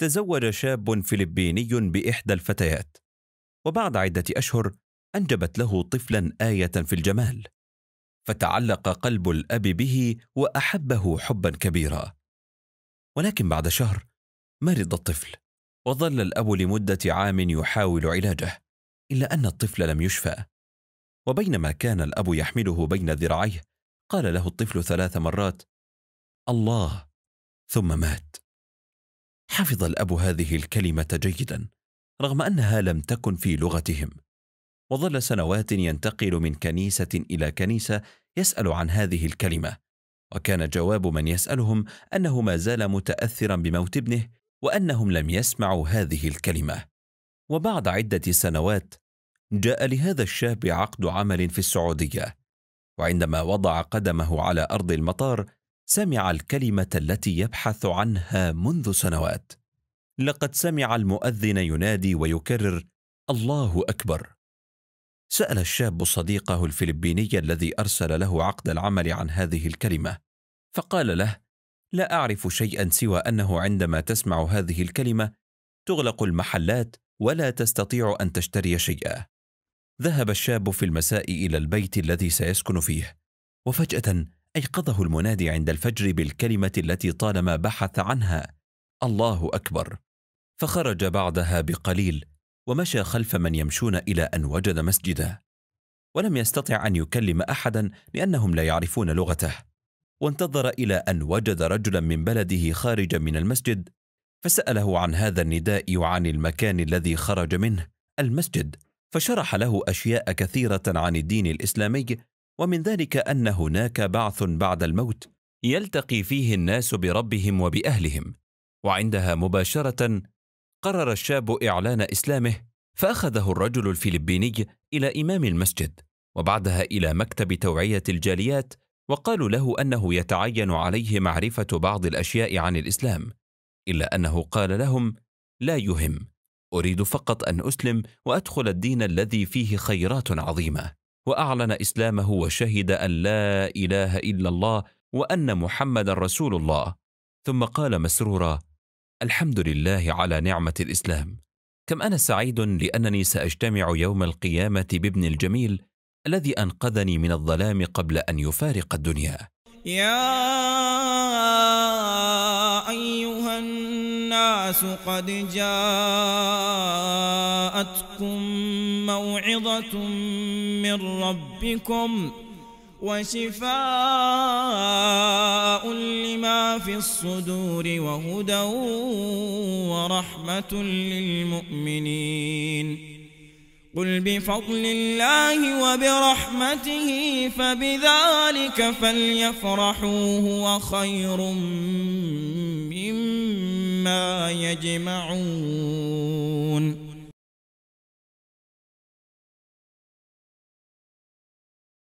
تزوج شاب فلبيني باحدى الفتيات وبعد عده اشهر انجبت له طفلا ايه في الجمال فتعلق قلب الاب به واحبه حبا كبيرا ولكن بعد شهر مرض الطفل وظل الاب لمده عام يحاول علاجه الا ان الطفل لم يشفى وبينما كان الاب يحمله بين ذراعيه قال له الطفل ثلاث مرات الله ثم مات حفظ الاب هذه الكلمه جيدا رغم انها لم تكن في لغتهم وظل سنوات ينتقل من كنيسه الى كنيسه يسال عن هذه الكلمه وكان جواب من يسالهم انه ما زال متاثرا بموت ابنه وانهم لم يسمعوا هذه الكلمه وبعد عده سنوات جاء لهذا الشاب عقد عمل في السعوديه وعندما وضع قدمه على ارض المطار سمع الكلمه التي يبحث عنها منذ سنوات لقد سمع المؤذن ينادي ويكرر الله اكبر سال الشاب صديقه الفلبيني الذي ارسل له عقد العمل عن هذه الكلمه فقال له لا اعرف شيئا سوى انه عندما تسمع هذه الكلمه تغلق المحلات ولا تستطيع ان تشتري شيئا ذهب الشاب في المساء الى البيت الذي سيسكن فيه وفجاه أيقظه المنادي عند الفجر بالكلمة التي طالما بحث عنها الله أكبر فخرج بعدها بقليل ومشى خلف من يمشون إلى أن وجد مسجدا ولم يستطع أن يكلم أحدا لأنهم لا يعرفون لغته وانتظر إلى أن وجد رجلا من بلده خارجا من المسجد فسأله عن هذا النداء وعن المكان الذي خرج منه المسجد فشرح له أشياء كثيرة عن الدين الإسلامي ومن ذلك ان هناك بعث بعد الموت يلتقي فيه الناس بربهم وباهلهم وعندها مباشره قرر الشاب اعلان اسلامه فاخذه الرجل الفلبيني الى امام المسجد وبعدها الى مكتب توعيه الجاليات وقالوا له انه يتعين عليه معرفه بعض الاشياء عن الاسلام الا انه قال لهم لا يهم اريد فقط ان اسلم وادخل الدين الذي فيه خيرات عظيمه واعلن اسلامه وشهد ان لا اله الا الله وان محمدا رسول الله ثم قال مسرورا الحمد لله على نعمه الاسلام كم انا سعيد لانني ساجتمع يوم القيامه بابن الجميل الذي انقذني من الظلام قبل ان يفارق الدنيا يا ايها الناس الناس قد جاءتكم موعظة من ربكم وشفاء لما في الصدور وهدى ورحمة للمؤمنين قل بفضل الله وبرحمته فبذلك فليفرحوا هو خير مما يجمعون